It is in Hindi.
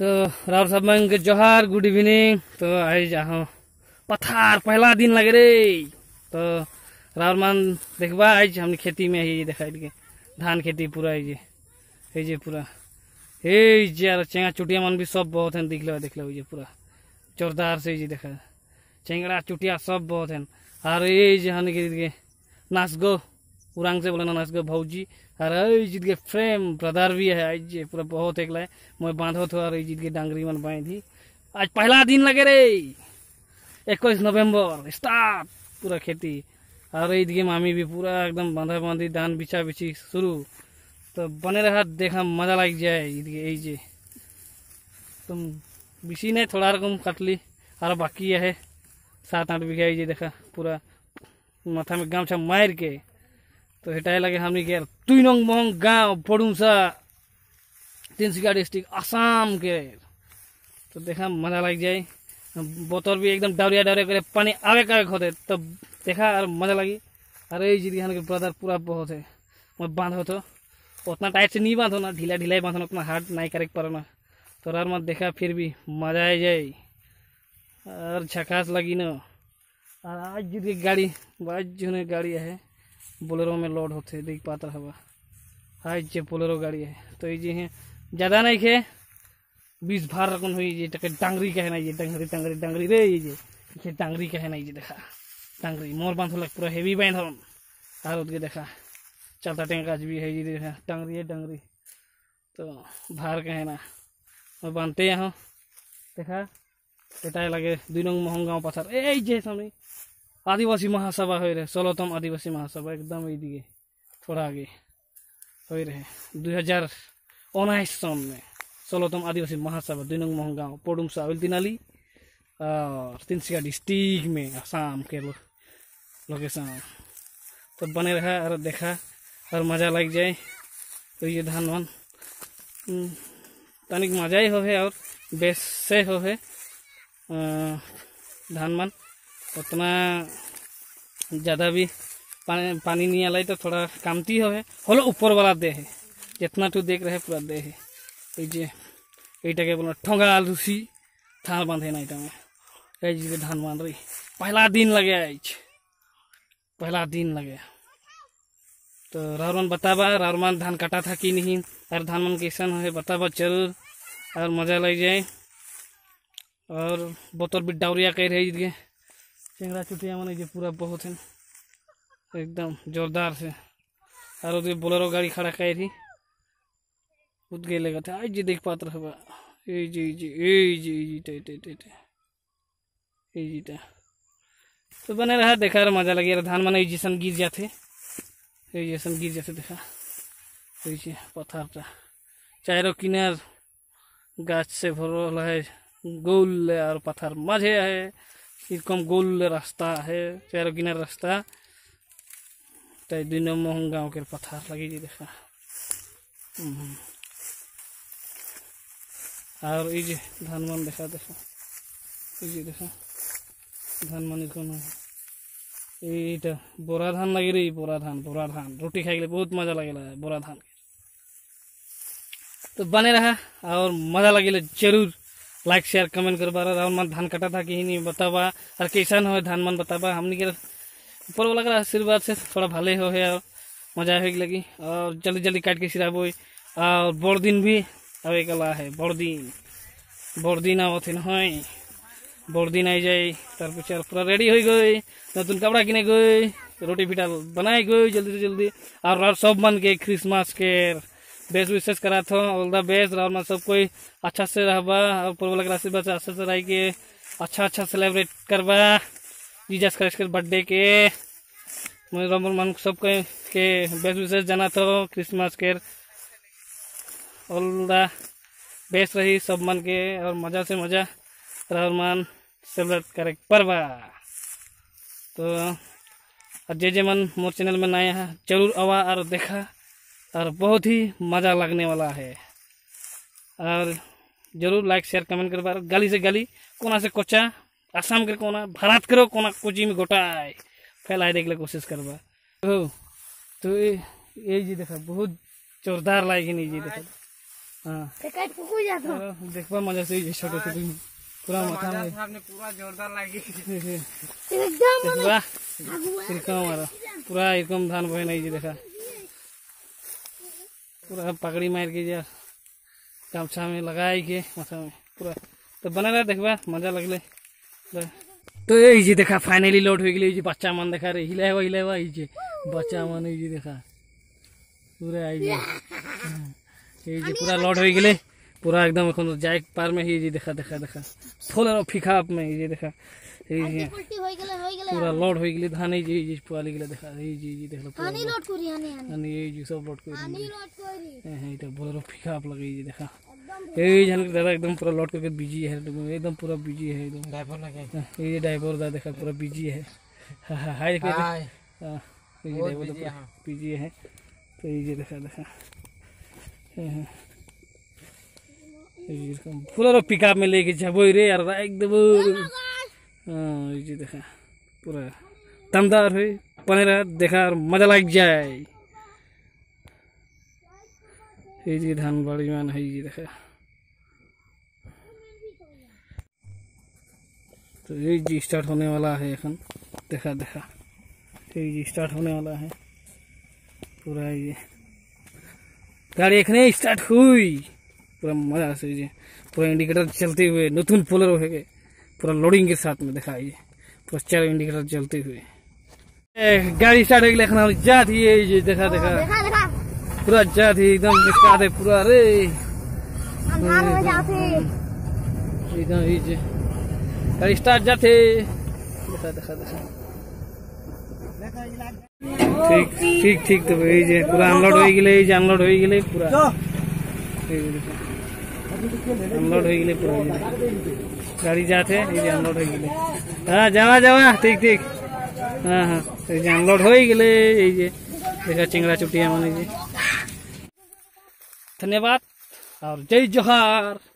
तो राव साहब मैं जोहार गुड इवनिंग तो आई जाओ पथार पहला दिन लग रे तो राव मान देखबा आज हम खेती में ही देखा के धान खेती पूरा है ये जे पूरा हे जे और चेंगा चुटिया मान भी सब बहुत है हैं लो देख लो ये पूरा जोरदार से जी देखा चेंगड़ा चुटिया सब बहुत है और ये जे हन के नाच गो उरांग से बोले ना इसको भौजी अरे जीत के फ्रेम ब्रदर भी है आज पूरा बहुत एक लाए मैं बांधो थो और जीत के डांगरी मन पाए थी आज पहला दिन लगे रे इक्कीस नवंबर स्टार्ट पूरा खेती अरे ईद के मामी भी पूरा एकदम बांधा बांधी धान बिछा बिछी शुरू तो बने रहा देखा मजा लग जाए ईद के यही तुम बिछी नहीं थोड़ा रकम कट ली और बाकी है सात आठ बीघा ये देखा पूरा माथा में गामछा मार के तो সেটাই लगे हम গেল তুই गाँव মং গাঁও डिस्ट्रिक्ट आसाम के तो देखा मजा लग जाए बोतल भी एकदम डावरिया डावरिया करे पानी आवे कावे होते तब देखा और मजा लगी अरे जी हम ब्रदर पूरा बहुत है मैं बांधो तो उतना टाइट से नहीं बांधो ना ढीला ढिला ही बांधो उतना हार्ड नहीं करे पर ना तो यार मत देखा फिर भी मजा आ जाए और झकास लगी ना आज जी गाड़ी आज जो गाड़ी है बोलेरो में लोड होते देख पाता हवा हाँ जे बोलेरो गाड़ी है तो ये है ज़्यादा नहीं खे बीस भार रखन हुई ये टके डांगरी कहना ये डांगरी डांगरी डांगरी रे ये ये डांगरी कहना ये देखा डांगरी मोर बांध लग पूरा हेवी बैंड हम हर उद देखा चलता टेंकाज भी है ये देखा डांगरी है डांगरी तो भार कहना और बांधते यहाँ देखा এটাই लगे দুই নং মোহন গাঁও ए जे सामने आदिवासी महासभा हो रहे सोलहतम आदिवासी महासभा एकदम এইদিকে थोड़ा आगे हो रहे दुई हजार उन्नीस सन में सोलहतम आदिवासी महासभा दुई मोह मोहन गाँव पोडुमसा उल तिनाली और तिनसिया डिस्ट्रिक्ट में आसाम के लो, लोकेशन तो बने रहा और देखा और मज़ा लग जाए तो ये धान वन हम्म, तनिक मजा ही हो है और बेस से हो है धान मान उतना ज़्यादा भी पानी पानी नहीं आलाई तो थोड़ा कमती हो हलो ऊपर वाला दे है जितना तू देख रहे पूरा दे है ये के বলো ठोगा লুচি धान বাঁধে না এটা এই যে धान बांध रही पहला दिन लगे आज पहला दिन लगे तो रावरमन बताबा रावरमन धान काटा था कि नहीं और धान मन कैसन है बताबा जरूर और मज़ा लग जाए और बोतल भी डावरिया कह हैं চিংড়া चुटिया মানে যে पूरा बहुत है एकदम जोरदार से और जो बोलेरो गाड़ी खड़ा कर रही खुद गए लगा था आज जी देख पात्र हवा ए जी जी जी जी टे टे टे टे जी टा तो बने रहा देखा यार मजा लगे यार धान माने जैसन गिर जाते ए जैसन गिर जाते देखा এই যে পাথারটা চাইরো কিনার গাছ সে ভরল है गोल और पत्थर मजे है এরকম গোল রাস্তা হে চার কিনার রাস্তা তাই দুই নম্বর গাঁওকের পাথার লাগিয়ে দিয়ে দেখা আর এই যে ধানমান দেখা দেখা এই যে দেখা ধানমান এরকম এইটা বড়া ধান লাগে রে বড়া ধান বড়া ধান রুটি খাই গেলে বহুত মজা লাগে বড়া ধান तो बने रहा और मज़ा लगे जरूर लाइक शेयर कमेंट कर बारा राहुल मन धान कटा था कि नहीं बताबा और कैसा हो धान मन बताबा हमने के ऊपर वाला का आशीर्वाद से थोड़ा भले हो है और मजा हो लगी और जल्दी जल्दी काट के सिराब और बड़ दिन भी अब एक अला है बड़ दिन बड़ दिन थे नई बड़ दिन आई जाए तरपे पूरा रेडी हो गई नतुन कपड़ा किने गई रोटी पिटा बनाए गई जल्दी से जल्दी और सब मन के क्रिसमस के बेस्ट विशेष करा थो ऑल द बेस्ट और सब कोई अच्छा से रहबा और पूर्व लग राशि बस अच्छा से रह के अच्छा अच्छा सेलिब्रेट करबा जीजस क्राइस्ट के बर्थडे के मुझे मन सब के, के बेस्ट विशेष जाना था क्रिसमस के ऑल द बेस्ट रही सब मन के और मज़ा से मज़ा रहर मन सेलिब्रेट करे परवा तो जे जे मन मोर चैनल में नया है जरूर आवा और देखा और बहुत ही मज़ा लगने वाला है और जरूर लाइक शेयर कमेंट कर पा गली से गली कोना से कोचा आसाम के कोना भारत करो कोना कोची में गोटाए फैलाए देख ले कोशिश कर पा तो, तो ये, ये जी देखा बहुत जोरदार लागे नहीं जी देखा हाँ, तो। हाँ देखा मजा से छोटे छोटे पूरा हाँ, माथा में पूरा जोरदार लागे एकदम पूरा एकदम धान बहन नहीं जी देखा पूरा पगड़ी मार के जा गमछा में लगाए के मछा में पूरा तो रहा देखबा मजा लगले तो ये जी देखा फाइनली लौट हो गए बच्चा मन देखा रे हुआ हिलावा हुआ ये बच्चा मन ये देखा पूरा आई ये जे पूरा लौट हो गए पूरा एकदम एखन तो जाए पार में ये देखा देखा देखा फूल और फीका आप में ये देखा पूरा लौट हो गए धान ये पूरा गले देखा ये देखा पानी लौट कर हानी हानी ये सब लोड करी करके बिजी है एकदम पूरा बिजी है एकदम ड्राइवर लगे हाँ, ये ड्राइवर दा देखा पूरा बिजी है हाँ, हाँ, हाय हाय ड्राइवर तो बिजी है तो ये देखा देखा दमदार है पनेरा देखा मजा लग जाए এই যে ধান বাড়িমান হয়ে গিয়ে तो ये जी स्टार्ट होने वाला है अखन देखा देखा ये जी स्टार्ट होने वाला है पूरा ये गाड़ी एखने स्टार्ट हुई पूरा मजा से ये पूरा इंडिकेटर चलते हुए नतून पोलर हो गए पूरा लोडिंग के साथ में देखा ये पूरा चार इंडिकेटर चलते हुए गाड़ी स्टार्ट हो गई जाती है दिए देखा देखा, हाँ, देखा, देखा। पूरा अच्छा थी एकदम इसका थे पूरा अरे एकदम स्टार जा थे देखा देखा देखा ठीक ठीक ठीक तो ये जे पूरा अनलोड हो गेले ये अनलोड हो गेले पूरा अनलोड हो गेले पूरा गाड़ी जाते ये अनलोड हो गेले हां जावा जावा ठीक ठीक हां हां ये अनलोड हो गेले ये देखा चिंगड़ा चुटिया माने जी धन्यवाद और जय जोहार